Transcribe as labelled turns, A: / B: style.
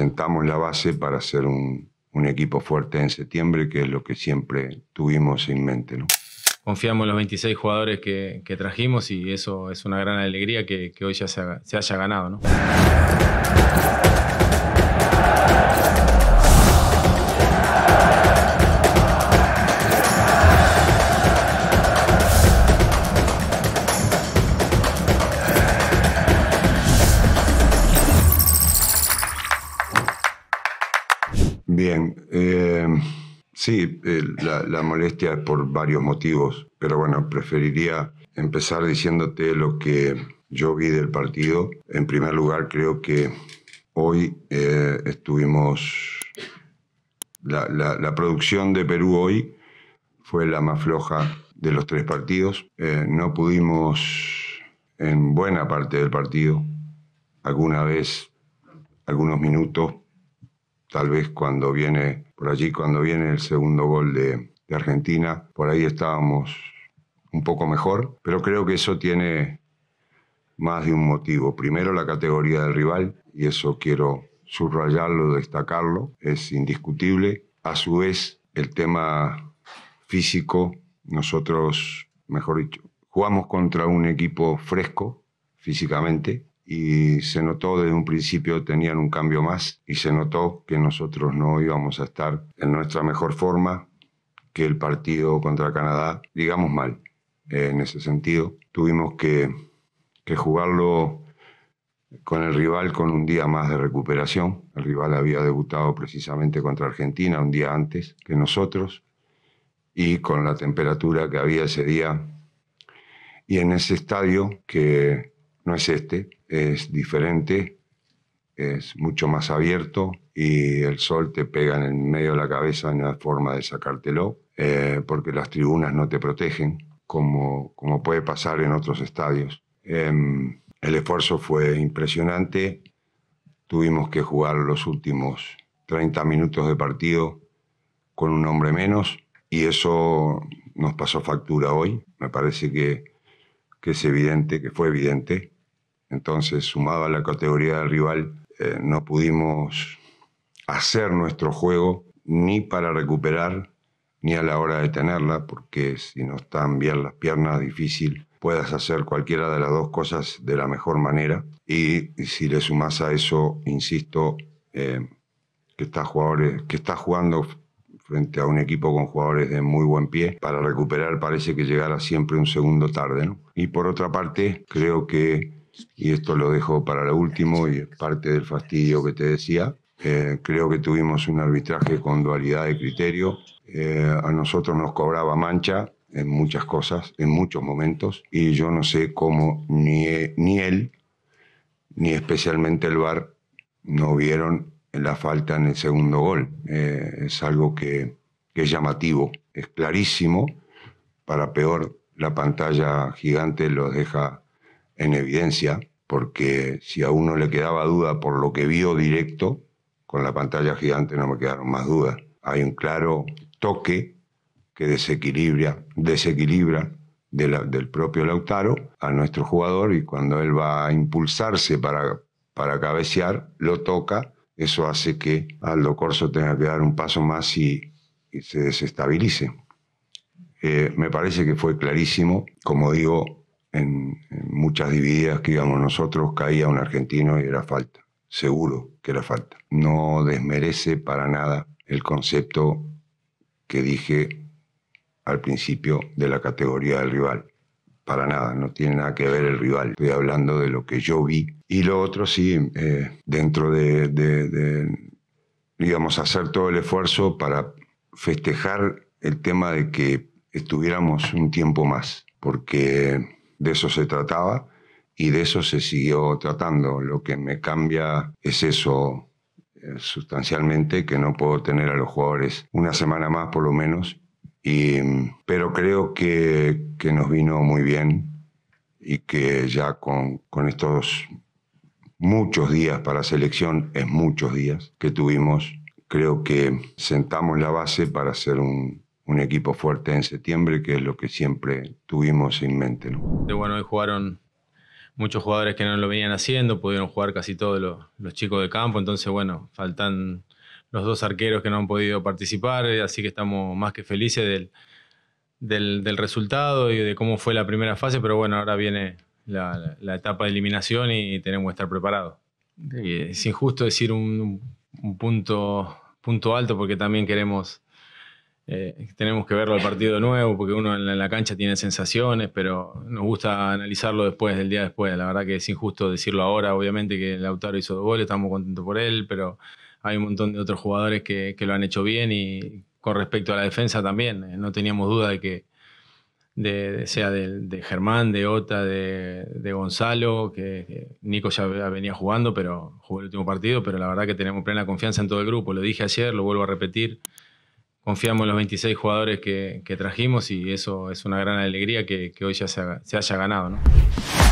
A: sentamos la base para hacer un, equipo fuerte en septiembre, que es lo que siempre tuvimos en mente.
B: Confiamos en los 26 jugadores que, trajimos y eso es una gran alegría que, hoy ya se, haya ganado.
A: Eh, sí, eh, la, molestia es por varios motivos, pero bueno, preferiría empezar diciéndote lo que yo vi del partido. En primer lugar, creo que hoy eh, estuvimos... La, producción de Perú hoy fue la más floja de los tres partidos. no pudimos en buena parte del partido, alguna vez, algunos minutos, Tal vez cuando viene, por allí cuando viene el segundo gol de, Argentina, por ahí estábamos un poco mejor, pero creo que eso tiene más de un motivo. Primero la categoría del rival, y eso quiero subrayarlo, destacarlo, es indiscutible. A su vez, el tema físico, nosotros, mejor dicho, jugamos contra un equipo fresco físicamente, y se notó desde un principio tenían un cambio más y se notó que nosotros no íbamos a estar en nuestra mejor forma que el partido contra Canadá, digamos mal, en ese sentido. Tuvimos que, que jugarlo con el rival con un día más de recuperación. El rival había debutado precisamente contra Argentina un día antes que nosotros y con la temperatura que había ese día. Y en ese estadio que no es este, es diferente, es mucho más abierto y el sol te pega en el medio de la cabeza, en una forma de sacártelo, eh, porque las tribunas no te protegen, como, como puede pasar en otros estadios. Em, el esfuerzo fue impresionante, tuvimos que jugar los últimos 30 minutos de partido con un hombre menos y eso nos pasó factura hoy. Me parece que que es evidente, que fue evidente. Entonces, sumado a la categoría del rival, eh, no pudimos hacer nuestro juego ni para recuperar ni a la hora de tenerla, porque si no están bien las piernas, difícil puedas hacer cualquiera de las dos cosas de la mejor manera. Y si le sumas a eso, insisto, eh, que, está jugadores, que está jugando frente a un equipo con jugadores de muy buen pie. Para recuperar parece que llegara siempre un segundo tarde. Y por otra parte, creo que, y esto lo dejo para lo último y es parte del fastidio que te decía, eh, creo que tuvimos un arbitraje con dualidad de criterio. Eh, a nosotros nos cobraba mancha, en muchas cosas, en muchos momentos, y yo no sé cómo ni, ni él, ni especialmente el VAR, no vieron la falta en el segundo gol. Eh, es algo que, es llamativo, es clarísimo. Para peor, la pantalla gigante lo deja en evidencia, porque si a uno le quedaba duda por lo que vio directo, con la pantalla gigante no me quedaron más dudas. Hay un claro toque que desequilibra, desequilibra del propio Lautaro a nuestro jugador y cuando él va a impulsarse para, para cabecear, lo toca eso hace que Aldo Corso tenga que dar un paso más y, se desestabilice. Eh, me parece que fue clarísimo, como digo, en, en muchas divididas que íbamos nosotros caía un argentino y era falta, seguro que era falta. No desmerece para nada el concepto que dije al principio de la categoría del rival para nada, no tiene nada que ver el rival. Estoy hablando de lo que yo vi. Y lo otro sí, eh, dentro de, digamos, hacer todo el esfuerzo para festejar el tema de que estuviéramos un tiempo más, porque de eso se trataba y de eso se siguió tratando. Lo que me cambia es eso eh, sustancialmente, que no puedo tener a los jugadores una semana más por lo menos Em, pero creo que, nos vino muy bien y que ya con, estos muchos días para la selección, es muchos días que tuvimos, creo que sentamos la base para hacer un, equipo fuerte en septiembre, que es lo que siempre tuvimos en mente.
B: Bueno, hoy jugaron muchos jugadores que no lo venían haciendo, pudieron jugar casi todos los chicos de campo, entonces bueno, faltan los dos arqueros que no han podido participar, eh, así que estamos más que felices del, del, resultado y de cómo fue la primera fase, pero bueno, ahora viene la, etapa de eliminación y tenemos que estar preparados. Eh, es injusto decir un, punto, punto alto porque también queremos, eh, tenemos que verlo al partido nuevo, porque uno en la, en la, cancha tiene sensaciones, pero nos gusta analizarlo después, del día después. La verdad que es injusto decirlo ahora, obviamente que Lautaro hizo dos goles, estamos contentos por él, pero hay un montón de otros jugadores que, lo han hecho bien y con respecto a la defensa también, eh, no teníamos duda de que, sea de, Germán, de Ota, de, Gonzalo, que, Nico ya venía jugando, pero jugó el último partido, pero la verdad que tenemos plena confianza en todo el grupo. Lo dije ayer, lo vuelvo a repetir. Confiamos en los 26 jugadores que, trajimos y eso es una gran alegría que, hoy ya se, haya ganado. ¿no?